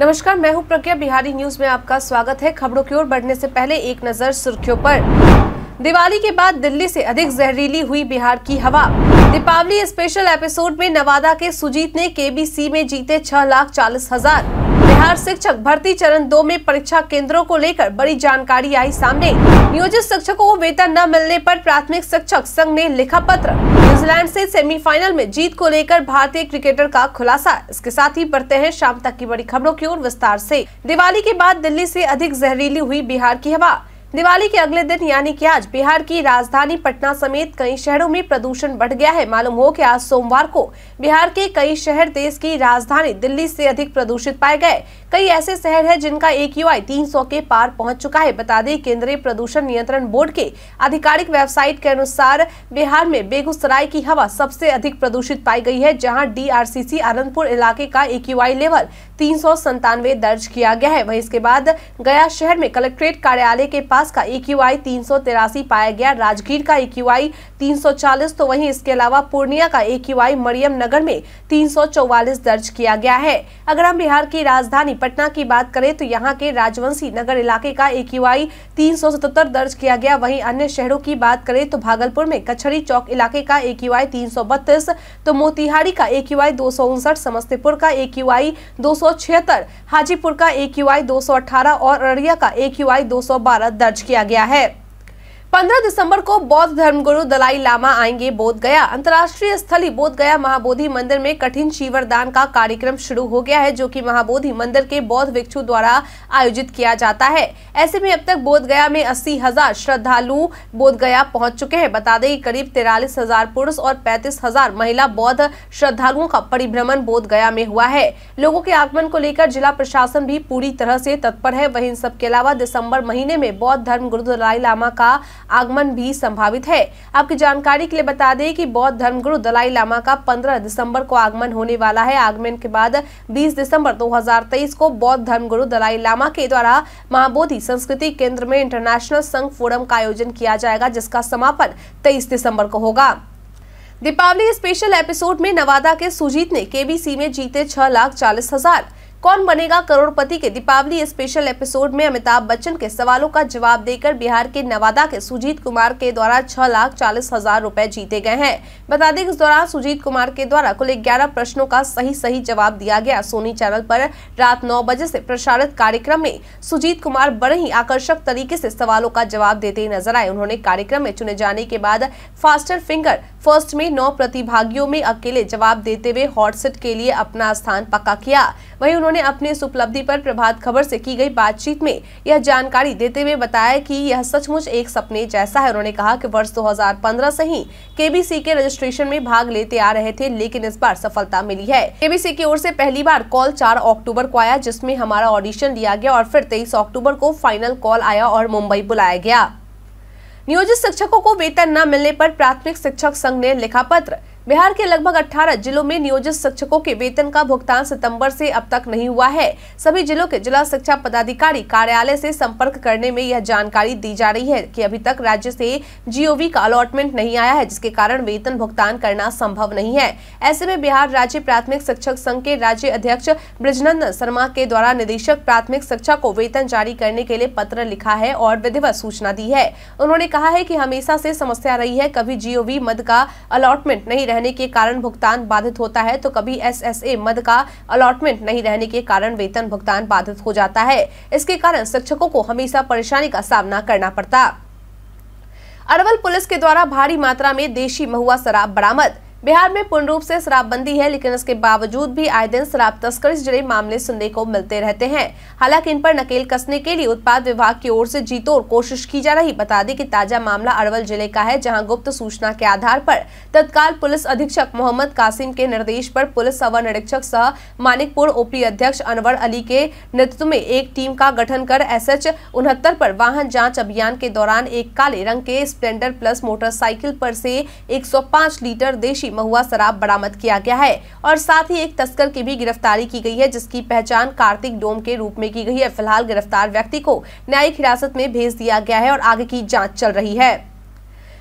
नमस्कार मैं हूं प्रज्ञा बिहारी न्यूज में आपका स्वागत है खबरों की ओर बढ़ने से पहले एक नजर सुर्खियों पर दिवाली के बाद दिल्ली से अधिक जहरीली हुई बिहार की हवा दीपावली स्पेशल एपिसोड में नवादा के सुजीत ने केबीसी में जीते छह लाख चालीस हजार बिहार शिक्षक भर्ती चरण दो में परीक्षा केंद्रों को लेकर बड़ी जानकारी आई सामने नियोजित शिक्षकों को वेतन न मिलने पर प्राथमिक शिक्षक संघ ने लिखा पत्र न्यूजीलैंड से सेमीफाइनल में जीत को लेकर भारतीय क्रिकेटर का खुलासा इसके साथ ही बढ़ते हैं शाम तक की बड़ी खबरों की ओर विस्तार ऐसी दिवाली के बाद दिल्ली ऐसी अधिक जहरीली हुई बिहार की हवा दिवाली के अगले दिन यानी कि आज बिहार की राजधानी पटना समेत कई शहरों में प्रदूषण बढ़ गया है मालूम हो कि आज सोमवार को बिहार के कई शहर देश की राजधानी दिल्ली से अधिक प्रदूषित पाए गए कई ऐसे शहर हैं जिनका ए क्यू आई तीन के पार पहुंच चुका है बता दें केंद्रीय प्रदूषण नियंत्रण बोर्ड के आधिकारिक वेबसाइट के अनुसार बिहार में बेगूसराय की हवा सबसे अधिक प्रदूषित पाई गई है जहां डीआरसीसी आनंदपुर इलाके का ए लेवल तीन दर्ज किया गया है वहीं इसके बाद गया शहर में कलेक्ट्रेट कार्यालय के पास का ए क्यू पाया गया राजगीर का ए क्यू तो वहीं इसके अलावा पूर्णिया का ए क्यू मरियम नगर में तीन दर्ज किया गया है अगर हम बिहार की राजधानी पटना की बात करें तो यहाँ के राजवंशी नगर इलाके का एक यूआई तीन दर्ज किया गया वहीं अन्य शहरों की बात करें तो भागलपुर में कछड़ी चौक इलाके का एक यूआई आई तो मोतिहारी का एक यूआई दो समस्तीपुर का एक यूआई दो हाजीपुर का एक यूआई दो और अररिया का एक यूआई आई दर्ज किया गया है 15 दिसंबर को बौद्ध धर्मगुरु दलाई लामा आएंगे बोध गया अंतर्राष्ट्रीय स्थली बोध गया महाबोधि मंदिर में कठिन शिवर दान का कार्यक्रम शुरू हो गया है जो कि महाबोधि मंदिर के बौद्ध भिक्षु द्वारा आयोजित किया जाता है ऐसे में अब तक बोध गया में अस्सी हजार श्रद्धालु बोध गया पहुंच चुके हैं बता दें करीब तिरालीस हजार पुरुष और पैंतीस हजार महिला बौद्ध श्रद्धालुओं का परिभ्रमण बोध गया में हुआ है लोगों के आगमन को लेकर जिला प्रशासन भी पूरी तरह से तत्पर है वही इन सबके अलावा दिसम्बर महीने में बौद्ध धर्म गुरु दलाई लामा का आगमन भी संभावित है आपकी जानकारी के लिए बता दें कि बौद्ध धर्मगुरु दलाई लामा का 15 दिसंबर को आगमन होने वाला है आगमन के बाद 20 दिसंबर 2023 को बौद्ध धर्मगुरु दलाई लामा के द्वारा महाबोधि संस्कृति केंद्र में इंटरनेशनल संघ फोरम का आयोजन किया जाएगा जिसका समापन तेईस दिसंबर को होगा दीपावली स्पेशल एपिसोड में नवादा के सुजीत ने केबीसी में जीते छह लाख चालीस हजार कौन बनेगा करोड़पति के दीपावली स्पेशल एपिसोड में अमिताभ बच्चन के सवालों का जवाब देकर बिहार के नवादा के सुजीत कुमार के द्वारा छह लाख चालीस हजार रूपए जीते गए हैं बता दें इस दौरान सुजीत कुमार के द्वारा कुल ग्यारह प्रश्नों का सही सही जवाब दिया गया सोनी चैनल पर रात नौ बजे से प्रसारित कार्यक्रम में सुजीत कुमार बड़े ही आकर्षक तरीके ऐसी सवालों का जवाब देते नजर आए उन्होंने कार्यक्रम में चुने जाने के बाद फास्टर फिंगर फर्स्ट में नौ प्रतिभागियों में अकेले जवाब देते हुए हॉटसेट के लिए अपना स्थान पक्का किया वहीं उन्होंने अपने इस उपलब्धि पर प्रभात खबर से की गई बातचीत में यह जानकारी देते हुए बताया कि यह सचमुच एक सपने जैसा है उन्होंने कहा कि वर्ष 2015 से ही केबीसी के रजिस्ट्रेशन में भाग लेते आ रहे थे लेकिन इस बार सफलता मिली है केबीसी की ओर से पहली बार कॉल चार अक्टूबर को आया जिसमे हमारा ऑडिशन लिया गया और फिर तेईस अक्टूबर को फाइनल कॉल आया और मुंबई बुलाया गया नियोजित शिक्षकों को वेतन न मिलने पर प्राथमिक शिक्षक संघ ने लिखा पत्र बिहार के लगभग 18 जिलों में नियोजित शिक्षकों के वेतन का भुगतान सितंबर से अब तक नहीं हुआ है सभी जिलों के जिला शिक्षा पदाधिकारी कार्यालय से संपर्क करने में यह जानकारी दी जा रही है कि अभी तक राज्य से जीओवी का अलॉटमेंट नहीं आया है जिसके कारण वेतन भुगतान करना संभव नहीं है ऐसे में बिहार राज्य प्राथमिक शिक्षक संघ के राज्य अध्यक्ष ब्रजनंदन शर्मा के द्वारा निदेशक प्राथमिक शिक्षा को वेतन जारी करने के लिए पत्र लिखा है और विधिवत सूचना दी है उन्होंने कहा है की हमेशा ऐसी समस्या रही है कभी जीओवी मद का अलॉटमेंट नहीं रहने के कारण भुगतान बाधित होता है तो कभी एसएसए मद का अलॉटमेंट नहीं रहने के कारण वेतन भुगतान बाधित हो जाता है इसके कारण शिक्षकों को हमेशा परेशानी का सामना करना पड़ता अरवल पुलिस के द्वारा भारी मात्रा में देशी महुआ शराब बरामद बिहार में पूर्ण रूप से शराबबंदी है लेकिन इसके बावजूद भी आए दिन शराब तस्करी से जुड़े मामले सुनने को मिलते रहते हैं हालांकि इन पर नकेल कसने के लिए उत्पाद विभाग की ओर से और कोशिश की जा रही बता दें कि ताजा मामला अरवल जिले का है जहां गुप्त सूचना के आधार पर तत्काल पुलिस अधीक्षक मोहम्मद कासिम के निर्देश आरोप पुलिस अवर निरीक्षक सह मानिकपुर ओपी अध्यक्ष अनवर अली के नेतृत्व में एक टीम का गठन कर एस एच उनहत्तर वाहन जाँच अभियान के दौरान एक काले रंग के स्प्लेंडर प्लस मोटरसाइकिल आरोप ऐसी एक लीटर देशी देशी महुआ शराब बरामद किया गया है और साथ ही एक तस्कर की भी गिरफ्तारी की गई है जिसकी पहचान कार्तिक डोम के रूप में की गई है फिलहाल गिरफ्तार व्यक्ति को न्यायिक हिरासत में भेज दिया गया है और आगे की जाँच चल रही है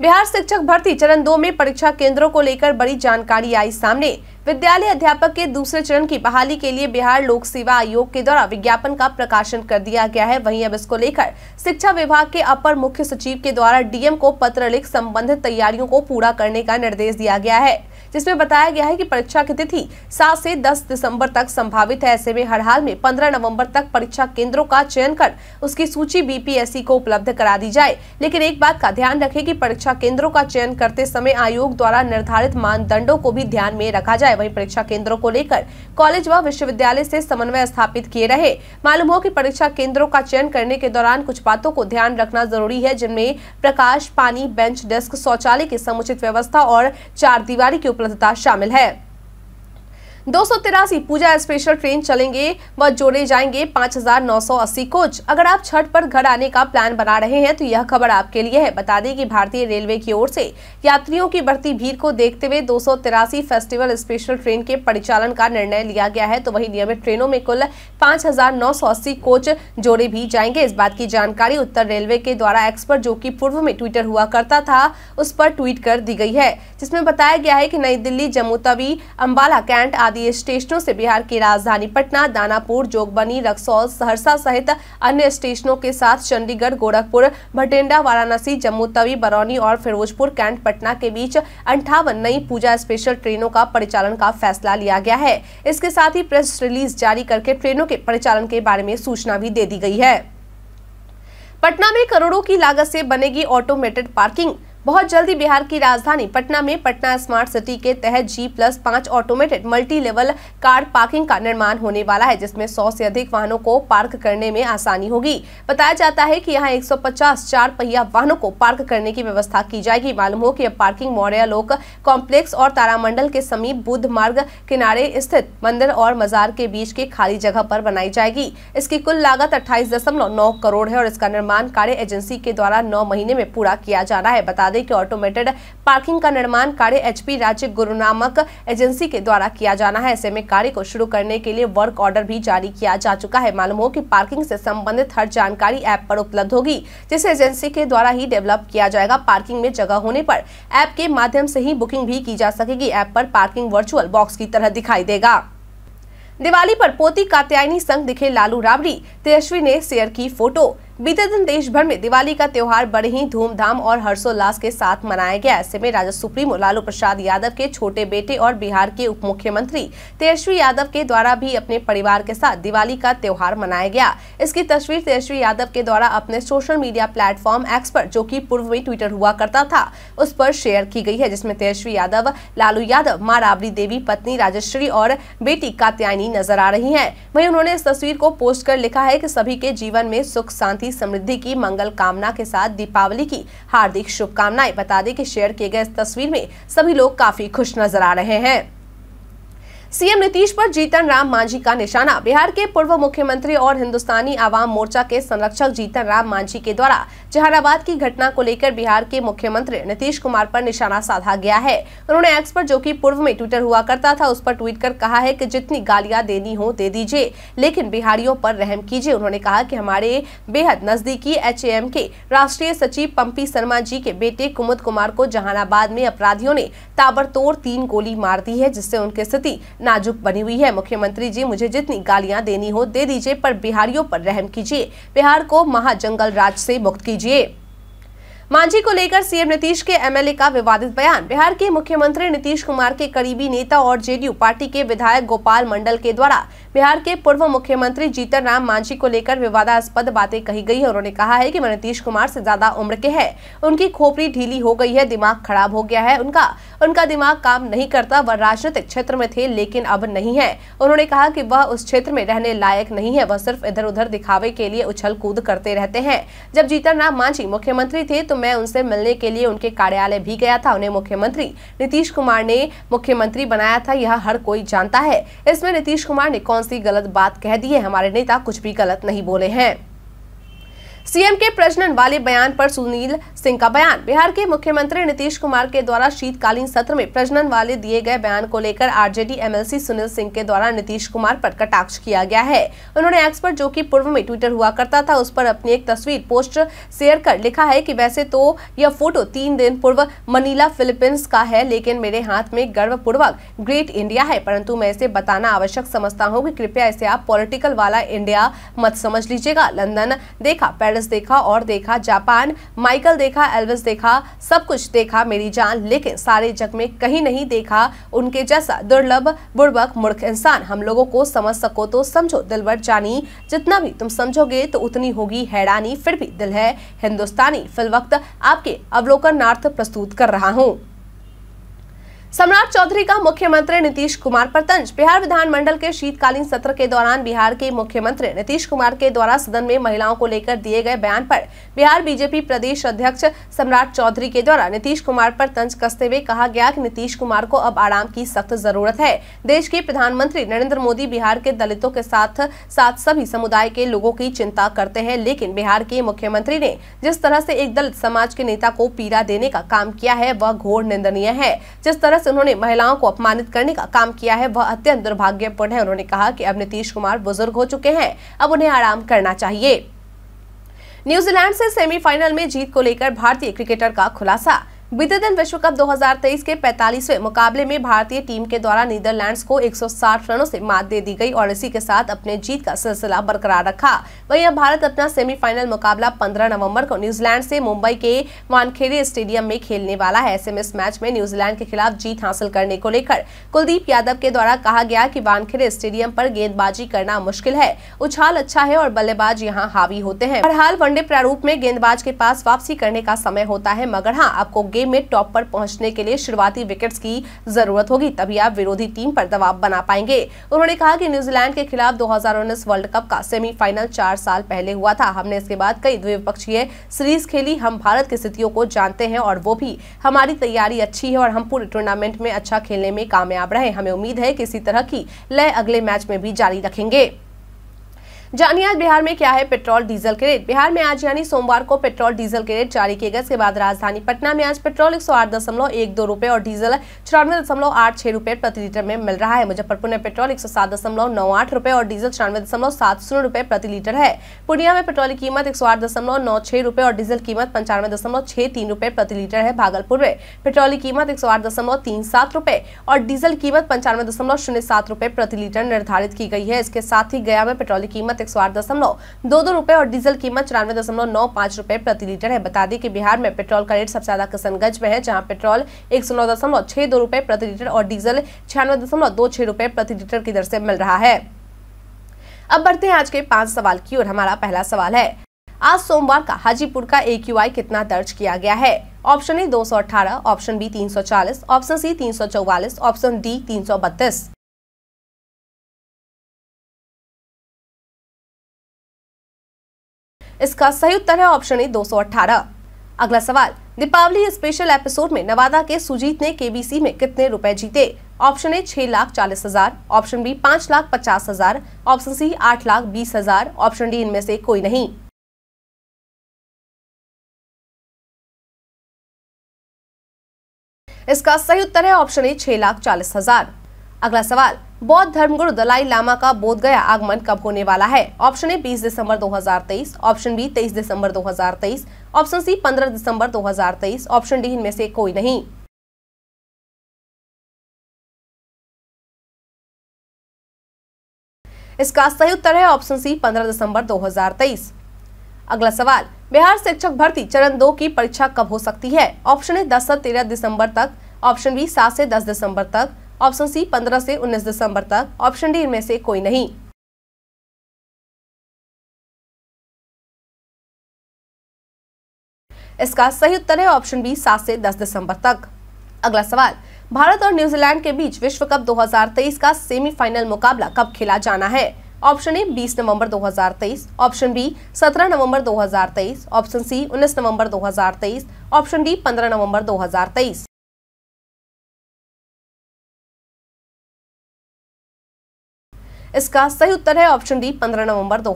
बिहार शिक्षक भर्ती चरण दो में परीक्षा केंद्रों को लेकर बड़ी जानकारी आई सामने विद्यालय अध्यापक के दूसरे चरण की बहाली के लिए बिहार लोक सेवा आयोग के द्वारा विज्ञापन का प्रकाशन कर दिया गया है वहीं अब इसको लेकर शिक्षा विभाग के अपर मुख्य सचिव के द्वारा डीएम को पत्र लिख संबंधित तैयारियों को पूरा करने का निर्देश दिया गया है जिसमें बताया गया है कि परीक्षा की तिथि सात से दस दिसंबर तक संभावित है ऐसे में हर हाल में पंद्रह नवम्बर तक परीक्षा केंद्रों का चयन कर उसकी सूची बीपीएससी को उपलब्ध करा दी जाए लेकिन एक बात का ध्यान रखे की परीक्षा केंद्रों का चयन करते समय आयोग द्वारा निर्धारित मानदंडो को भी ध्यान में रखा जाए वही परीक्षा केंद्रों को लेकर कॉलेज व विश्वविद्यालय ऐसी समन्वय स्थापित किए रहे मालूम हो की परीक्षा केंद्रों का चयन करने के दौरान कुछ बातों को ध्यान रखना जरूरी है जिनमें प्रकाश पानी बेंच डेस्क शौचालय की समुचित व्यवस्था और चार दीवारी के प्रसन्नता शामिल है दो पूजा स्पेशल ट्रेन चलेंगे व जोड़े जाएंगे 5,980 कोच अगर आप छठ पर घर आने का प्लान बना रहे हैं तो यह खबर आपके लिए है बता दें कि भारतीय रेलवे की ओर से यात्रियों की बढ़ती भीड़ को देखते हुए दो फेस्टिवल स्पेशल ट्रेन के परिचालन का निर्णय लिया गया है तो वही नियमित ट्रेनों में कुल 5,980 कोच जोड़े भी जाएंगे इस बात की जानकारी उत्तर रेलवे के द्वारा एक्सपर्ट जो की पूर्व में ट्विटर हुआ करता था उस पर ट्वीट कर दी गई है जिसमें बताया गया है कि नई दिल्ली जम्मू तवी अम्बाला कैंट आदि आदि स्टेशनों से बिहार की राजधानी पटना दानापुर जोगबनी रक्सौल सहरसा सहित अन्य स्टेशनों के साथ चंडीगढ़ गोरखपुर भटिंडा वाराणसी जम्मू तवी बरौनी और फिरोजपुर कैंट पटना के बीच अंठावन नई पूजा स्पेशल ट्रेनों का परिचालन का फैसला लिया गया है इसके साथ ही प्रेस रिलीज जारी करके ट्रेनों के परिचालन के बारे में सूचना भी दे दी गई है पटना में करोड़ों की लागत से बनेगी ऑटोमेटेड पार्किंग बहुत जल्दी बिहार की राजधानी पटना में पटना स्मार्ट सिटी के तहत जी प्लस पाँच automated multi level car parking का निर्माण होने वाला है जिसमें 100 से अधिक वाहनों को पार्क करने में आसानी होगी बताया जाता है कि यहां 150 चार पहिया वाहनों को पार्क करने की व्यवस्था की जाएगी मालूम हो कि अब पार्किंग मौर्य लोक कॉम्प्लेक्स और तारामंडल के समीप बुद्ध मार्ग किनारे स्थित मंदिर और मजार के बीच के खाली जगह पर बनाई जाएगी इसकी कुल लागत अट्ठाईस करोड़ है और इसका निर्माण कार्य एजेंसी के द्वारा नौ महीने में पूरा किया जाना है बता बता दें कि ऑटोमेटेड पार्किंग का निर्माण कार्य एचपी राज्य नामक एजेंसी के द्वारा किया जाना है ऐसे में कार्य को शुरू करने के लिए वर्क ऑर्डर भी जारी किया जा चुका है मालूम हो कि पार्किंग से संबंधित हर जानकारी ऐप पर उपलब्ध होगी जिसे एजेंसी के द्वारा ही डेवलप किया जाएगा पार्किंग में जगह होने पर ऐप के माध्यम से ही बुकिंग भी की जा सकेगी ऐप पर पार्किंग वर्चुअल बॉक्स की तरह दिखाई देगा दिवाली पर पोती कात्यायनी संग दिखे लालू राबड़ी तेजस्वी ने शेयर की फोटो बीते दिन देश भर में दिवाली का त्योहार बड़े ही धूमधाम और हर्षोल्लास के साथ मनाया गया ऐसे में राजद सुप्रीमो लालू प्रसाद यादव के छोटे बेटे और बिहार के उप मुख्यमंत्री तेजस्वी यादव के द्वारा भी अपने परिवार के साथ दिवाली का त्योहार मनाया गया इसकी तस्वीर तेजस्वी यादव के द्वारा अपने सोशल मीडिया प्लेटफॉर्म एक्स पर जो की पूर्व में ट्विटर हुआ करता था उस पर शेयर की गई है जिसमे तेजस्वी यादव लालू यादव माँ राबड़ी देवी पत्नी राजश्री और बेटी कात्यायनी नजर आ रही है वही उन्होंने इस तस्वीर को पोस्ट कर लिखा है की सभी के जीवन में सुख शांति शांति समृद्धि की मंगल कामना के साथ दीपावली की हार्दिक शुभकामनाएं बता दें कि शेयर किए गए इस तस्वीर में सभी लोग काफी खुश नजर आ रहे हैं सीएम नीतीश पर जीतन राम मांझी का निशाना बिहार के पूर्व मुख्यमंत्री और हिंदुस्तानी आवाम मोर्चा के संरक्षक जीतन राम मांझी के द्वारा जहानाबाद की घटना को लेकर बिहार के मुख्यमंत्री नीतीश कुमार पर निशाना साधा गया है उन्होंने एक्स पर जो कि पूर्व में ट्विटर हुआ करता था उस पर ट्वीट कर कहा है की जितनी गालियाँ देनी हो दे दीजिए लेकिन बिहारियों पर रहम कीजिए उन्होंने कहा की हमारे बेहद नजदीकी एच के राष्ट्रीय सचिव पंपी शर्मा जी के बेटे कुमुद कुमार को जहानाबाद में अपराधियों ने ताबड़तोड़ तीन गोली मार दी है जिससे उनकी स्थिति नाजुक बनी हुई है मुख्यमंत्री जी मुझे जितनी गालियां देनी हो दे दीजिए पर बिहारियों पर रहम कीजिए बिहार को महाजंगल राज से मुक्त कीजिए मांझी को लेकर सीएम नीतीश के एमएलए का विवादित बयान बिहार के मुख्यमंत्री नीतीश कुमार के करीबी नेता और जेडीयू पार्टी के विधायक गोपाल मंडल के द्वारा बिहार के पूर्व मुख्यमंत्री जीतन राम मांझी को लेकर विवादास्पद बातें कही गई है उन्होंने कहा है कि नीतीश कुमार से ज्यादा उम्र के है उनकी खोपड़ी ढीली हो गई है दिमाग खराब हो गया है उनका उनका दिमाग काम नहीं करता वह राजनीतिक क्षेत्र में थे लेकिन अब नहीं है उन्होंने कहा की वह उस क्षेत्र में रहने लायक नहीं है वह सिर्फ इधर उधर दिखावे के लिए उछल कूद करते रहते हैं जब जीतन राम मांझी मुख्यमंत्री थे तो मैं उनसे मिलने के लिए उनके कार्यालय भी गया था उन्हें मुख्यमंत्री नीतीश कुमार ने मुख्यमंत्री बनाया था यह हर कोई जानता है इसमें नीतीश कुमार ने कौन सी गलत बात कह दी है हमारे नेता कुछ भी गलत नहीं बोले हैं सीएम के प्रजनन वाले बयान पर सुनील सिंह का बयान बिहार के मुख्यमंत्री नीतीश कुमार के द्वारा शीतकालीन सत्र में प्रजनन वाले दिए गए बयान को लेकर आरजेडी एमएलसी सुनील सिंह के द्वारा नीतीश कुमार पर कटाक्ष किया गया है उन्होंने एक्सपर्ट जो कि पूर्व में ट्विटर हुआ करता था उस पर अपनी एक तस्वीर पोस्ट शेयर कर लिखा है की वैसे तो यह फोटो तीन दिन पूर्व मनीला फिलीपींस का है लेकिन मेरे हाथ में गर्वपूर्वक ग्रेट इंडिया है परंतु मैं इसे बताना आवश्यक समझता हूँ की कृपया इसे आप पोलिटिकल वाला इंडिया मत समझ लीजिएगा लंदन देखा पेरिस वायरस देखा और देखा जापान माइकल देखा एल्विस देखा सब कुछ देखा मेरी जान लेकिन सारे जग में कहीं नहीं देखा उनके जैसा दुर्लभ बुड़बक मूर्ख इंसान हम लोगों को समझ सको तो समझो दिलवर जानी जितना भी तुम समझोगे तो उतनी होगी हैरानी फिर भी दिल है हिंदुस्तानी फिल वक्त आपके अवलोकनार्थ प्रस्तुत कर रहा हूँ सम्राट चौधरी का मुख्यमंत्री नीतीश कुमार पर तंज बिहार विधानमंडल के शीतकालीन सत्र के दौरान बिहार के मुख्यमंत्री नीतीश कुमार के द्वारा सदन में महिलाओं को लेकर दिए गए बयान पर बिहार बीजेपी प्रदेश अध्यक्ष सम्राट चौधरी के द्वारा नीतीश कुमार पर तंज कसते हुए कहा गया कि नीतीश कुमार को अब आराम की सख्त जरूरत है देश के प्रधानमंत्री नरेंद्र मोदी बिहार के दलितों के साथ साथ सभी समुदाय के लोगों की चिंता करते हैं लेकिन बिहार के मुख्यमंत्री ने जिस तरह से एक दलित समाज के नेता को पीड़ा देने का काम किया है वह घोर निंदनीय है जिस तरह तरह से उन्होंने महिलाओं को अपमानित करने का काम किया है वह अत्यंत दुर्भाग्यपूर्ण है उन्होंने कहा कि अब नीतीश कुमार बुजुर्ग हो चुके हैं अब उन्हें आराम करना चाहिए न्यूजीलैंड से सेमीफाइनल में जीत को लेकर भारतीय क्रिकेटर का खुलासा बीते दिन विश्व कप 2023 के 45वें मुकाबले में भारतीय टीम के द्वारा नीदरलैंड्स को 160 रनों से मात दे दी गई और इसी के साथ अपने जीत का सिलसिला बरकरार रखा वहीं अब भारत अपना सेमीफाइनल मुकाबला 15 नवंबर को न्यूजीलैंड से मुंबई के वानखेड़े स्टेडियम में खेलने वाला है ऐसे में इस मैच में न्यूजीलैंड के खिलाफ जीत हासिल करने को लेकर कुलदीप यादव के द्वारा कहा गया की वानखेड़े स्टेडियम आरोप गेंदबाजी करना मुश्किल है उछाल अच्छा है और बल्लेबाज यहाँ हावी होते हैं बहरहाल वनडे प्रारूप में गेंदबाज के पास वापसी करने का समय होता है मगर हाँ आपको गेम में टॉप पर पहुंचने के लिए शुरुआती विकेट्स की जरूरत होगी तभी आप विरोधी टीम पर दबाव बना पाएंगे उन्होंने कहा कि न्यूजीलैंड के खिलाफ दो वर्ल्ड कप का सेमीफाइनल चार साल पहले हुआ था हमने इसके बाद कई द्विपक्षीय सीरीज खेली हम भारत की स्थितियों को जानते हैं और वो भी हमारी तैयारी अच्छी है और हम पूरे टूर्नामेंट में अच्छा खेलने में कामयाब रहे हमें उम्मीद है कि इसी तरह की लय अगले मैच में भी जारी रखेंगे जानिए आज बिहार में क्या है पेट्रोल डीजल के रेट बिहार में आज यानी सोमवार को पेट्रोल डीजल के रेट जारी किए गए इसके बाद राजधानी पटना में आज पेट्रोल एक सौ आठ दशमलव एक दो और डीजल चौरानवे दशमलव आठ छह प्रति लीटर में मिल रहा है मुजफ्फरपुर में पेट्रोल एक सौ सात दशमलव नौ आठ और डीजल चौरानवे दशमलव सात शून्य प्रति लीटर है पूर्णिया में पेट्रोल की कीमत एक सौ आठ दशमलव नौ छह और डीजल कीमत पंचानवे दशमलव छह तीन रुपये प्रति लीटर है भागलपुर में पेट्रोल की कीमत एक सौ आठ दशमलव तीन सात रुपये और डीजल कीमत पंचानवे दशमलव शून्य सात रुपये प्रति लीटर निर्धारित की गई है इसके साथ ही गया में पेट्रोल की कीमत कीमत एक दो दो रुपए और डीजल कीमत चौरानवे दशमलव नौ पांच रुपए प्रति लीटर है बता दें कि बिहार में पेट्रोल का रेट सबसे ज्यादा किशनगंज में है जहाँ पेट्रोल एक सौ नौ दशमलव छह दो रुपए प्रति लीटर और डीजल छियानवे दशमलव दो छह रुपए प्रति लीटर की दर से मिल रहा है अब बढ़ते हैं आज के पांच सवाल की ओर हमारा पहला सवाल है आज सोमवार का हाजीपुर का ए कितना दर्ज किया गया है ऑप्शन ए दो option B 340, option C 344, option D तीन इसका सही उत्तर है ऑप्शन ए 218 अगला सवाल दीपावली स्पेशल एपिसोड में नवादा के सुजीत ने केबीसी में कितने रुपए जीते ऑप्शन ए छह लाख चालीस हजार ऑप्शन बी पांच लाख पचास हजार ऑप्शन सी आठ लाख बीस हजार ऑप्शन डी इनमें से कोई नहीं इसका सही उत्तर है ऑप्शन ए छह लाख चालीस हजार अगला सवाल बौद्ध धर्मगुरु दलाई लामा का बोध गया आगमन कब होने वाला है ऑप्शन ए 20 दिसंबर 2023, ऑप्शन बी 23 दिसंबर 2023, ऑप्शन सी 15 दिसंबर 2023, ऑप्शन डी इनमें से कोई नहीं इसका सही उत्तर है ऑप्शन सी 15 दिसंबर 2023। अगला सवाल बिहार शिक्षक भर्ती चरण दो की परीक्षा कब हो सकती है ऑप्शन ए दस से तेरह दिसंबर तक ऑप्शन बी सात से दस दिसंबर तक ऑप्शन सी 15 से 19 दिसंबर तक ऑप्शन डी इनमें से कोई नहीं इसका सही उत्तर है ऑप्शन बी सात से दस दिसंबर तक अगला सवाल भारत और न्यूजीलैंड के बीच विश्व कप 2023 का सेमीफाइनल मुकाबला कब खेला जाना है ऑप्शन ए 20 नवंबर 2023 ऑप्शन बी 17 नवंबर 2023 ऑप्शन सी 19 नवंबर 2023 ऑप्शन डी 15 नवंबर 2023 इसका सही उत्तर है ऑप्शन डी पंद्रह नवंबर दो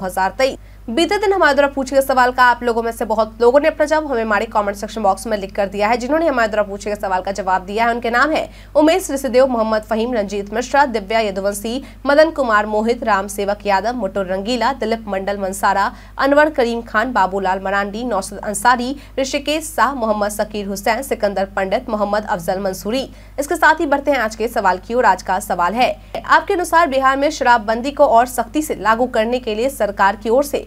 बीते दिन हमारे द्वारा पूछे गए सवाल का आप लोगों में से बहुत लोगों ने अपना जवाब हमें हमारे कमेंट सेक्शन बॉक्स में लिख कर दिया है जिन्होंने हमारे द्वारा पूछे गए सवाल का जवाब दिया है उनके नाम है उमेश ऋषिदेव मोहम्मद फहीम रंजीत मिश्रा दिव्या यदुवंशी मदन कुमार मोहित राम सेवक यादव मुटुर रंगीला दिलीप मंडल मंसारा अनवर करीम खान बाबूलाल मरांडी नौसद अंसारी ऋषिकेश शाह मोहम्मद सकीर हुसैन सिकंदर पंडित मोहम्मद अफजल मंसूरी इसके साथ ही बढ़ते हैं आज के सवाल की ओर आज का सवाल है आपके अनुसार बिहार में शराबबंदी को और सख्ती से लागू करने के लिए सरकार की ओर ऐसी